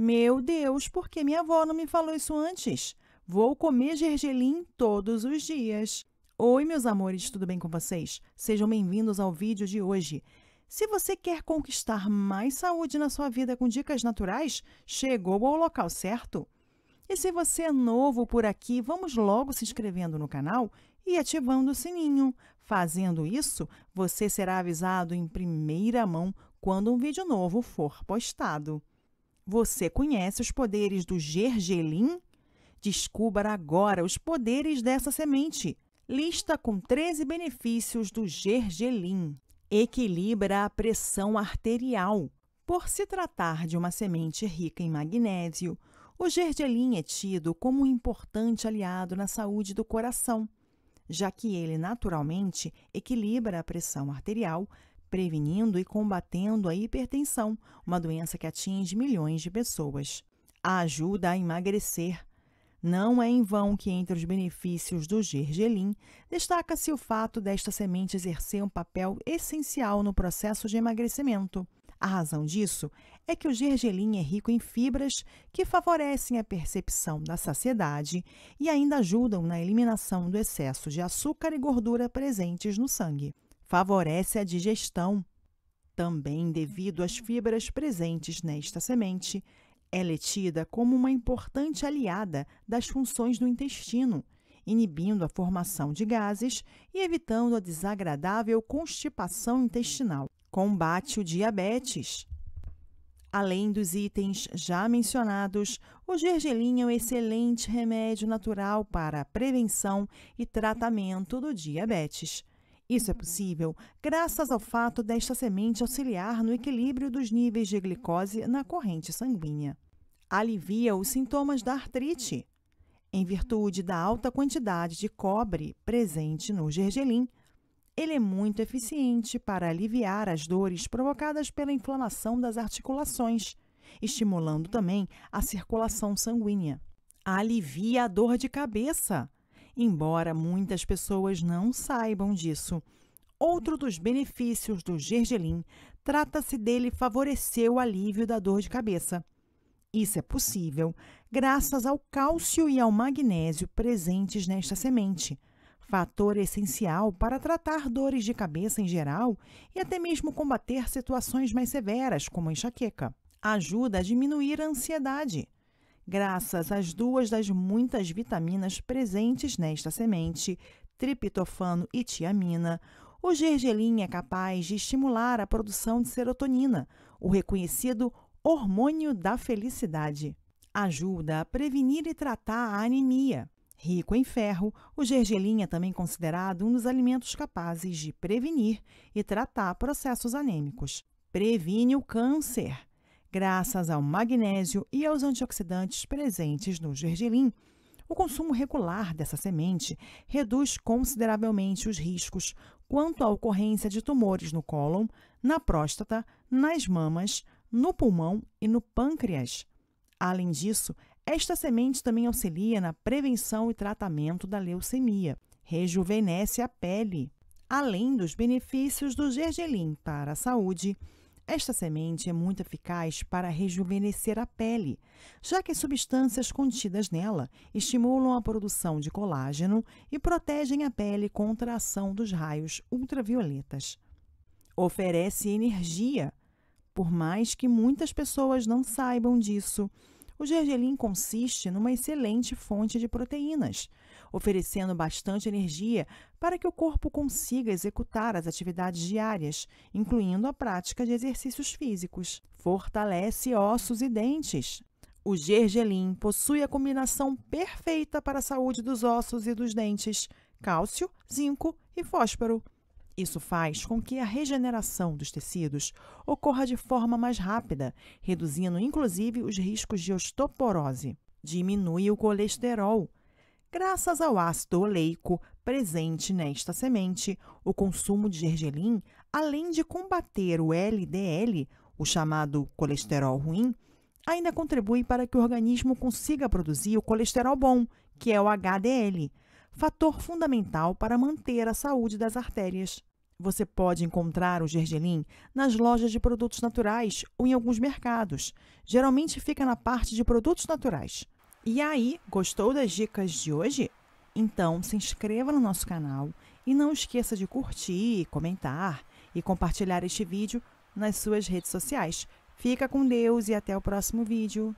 Meu Deus, por que minha avó não me falou isso antes? Vou comer gergelim todos os dias. Oi, meus amores, tudo bem com vocês? Sejam bem-vindos ao vídeo de hoje. Se você quer conquistar mais saúde na sua vida com dicas naturais, chegou ao local certo? E se você é novo por aqui, vamos logo se inscrevendo no canal e ativando o sininho. Fazendo isso, você será avisado em primeira mão quando um vídeo novo for postado. Você conhece os poderes do gergelim? Descubra agora os poderes dessa semente. Lista com 13 benefícios do gergelim. Equilibra a pressão arterial. Por se tratar de uma semente rica em magnésio, o gergelim é tido como um importante aliado na saúde do coração, já que ele naturalmente equilibra a pressão arterial, prevenindo e combatendo a hipertensão, uma doença que atinge milhões de pessoas. A ajuda a emagrecer. Não é em vão que, entre os benefícios do gergelim, destaca-se o fato desta semente exercer um papel essencial no processo de emagrecimento. A razão disso é que o gergelim é rico em fibras que favorecem a percepção da saciedade e ainda ajudam na eliminação do excesso de açúcar e gordura presentes no sangue favorece a digestão. Também, devido às fibras presentes nesta semente, ela é tida como uma importante aliada das funções do intestino, inibindo a formação de gases e evitando a desagradável constipação intestinal. Combate o diabetes. Além dos itens já mencionados, o gergelim é um excelente remédio natural para a prevenção e tratamento do diabetes. Isso é possível graças ao fato desta semente auxiliar no equilíbrio dos níveis de glicose na corrente sanguínea. Alivia os sintomas da artrite, em virtude da alta quantidade de cobre presente no gergelim. Ele é muito eficiente para aliviar as dores provocadas pela inflamação das articulações, estimulando também a circulação sanguínea. Alivia a dor de cabeça embora muitas pessoas não saibam disso. Outro dos benefícios do gergelim trata-se dele favorecer o alívio da dor de cabeça. Isso é possível graças ao cálcio e ao magnésio presentes nesta semente, fator essencial para tratar dores de cabeça em geral e até mesmo combater situações mais severas, como enxaqueca. Ajuda a diminuir a ansiedade graças às duas das muitas vitaminas presentes nesta semente, triptofano e tiamina, o gergelim é capaz de estimular a produção de serotonina, o reconhecido hormônio da felicidade. Ajuda a prevenir e tratar a anemia. Rico em ferro, o gergelim é também considerado um dos alimentos capazes de prevenir e tratar processos anêmicos. Previne o câncer graças ao magnésio e aos antioxidantes presentes no gergelim. O consumo regular dessa semente reduz consideravelmente os riscos quanto à ocorrência de tumores no cólon, na próstata, nas mamas, no pulmão e no pâncreas. Além disso, esta semente também auxilia na prevenção e tratamento da leucemia, rejuvenesce a pele, além dos benefícios do gergelim para a saúde, esta semente é muito eficaz para rejuvenescer a pele, já que as substâncias contidas nela estimulam a produção de colágeno e protegem a pele contra a ação dos raios ultravioletas. Oferece energia. Por mais que muitas pessoas não saibam disso, o gergelim consiste numa excelente fonte de proteínas, oferecendo bastante energia para que o corpo consiga executar as atividades diárias, incluindo a prática de exercícios físicos. Fortalece ossos e dentes. O gergelim possui a combinação perfeita para a saúde dos ossos e dos dentes: cálcio, zinco e fósforo. Isso faz com que a regeneração dos tecidos ocorra de forma mais rápida, reduzindo inclusive os riscos de osteoporose. Diminui o colesterol, Graças ao ácido oleico presente nesta semente, o consumo de gergelim, além de combater o LDL, o chamado colesterol ruim, ainda contribui para que o organismo consiga produzir o colesterol bom, que é o HDL, fator fundamental para manter a saúde das artérias. Você pode encontrar o gergelim nas lojas de produtos naturais ou em alguns mercados. Geralmente fica na parte de produtos naturais. E aí, gostou das dicas de hoje? Então se inscreva no nosso canal e não esqueça de curtir, comentar e compartilhar este vídeo nas suas redes sociais. Fica com Deus e até o próximo vídeo.